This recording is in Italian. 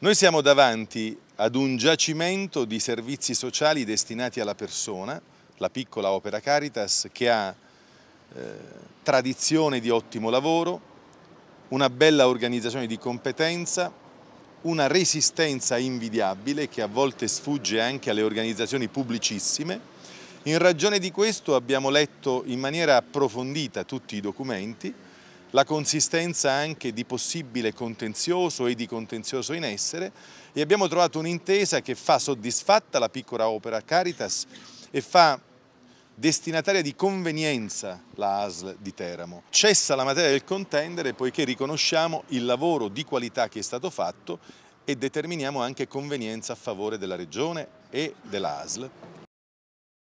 Noi siamo davanti ad un giacimento di servizi sociali destinati alla persona, la piccola opera Caritas che ha eh, tradizione di ottimo lavoro, una bella organizzazione di competenza, una resistenza invidiabile che a volte sfugge anche alle organizzazioni pubblicissime. In ragione di questo abbiamo letto in maniera approfondita tutti i documenti, la consistenza anche di possibile contenzioso e di contenzioso in essere e abbiamo trovato un'intesa che fa soddisfatta la piccola opera Caritas e fa destinataria di convenienza la ASL di Teramo. Cessa la materia del contendere poiché riconosciamo il lavoro di qualità che è stato fatto e determiniamo anche convenienza a favore della Regione e dell'ASL.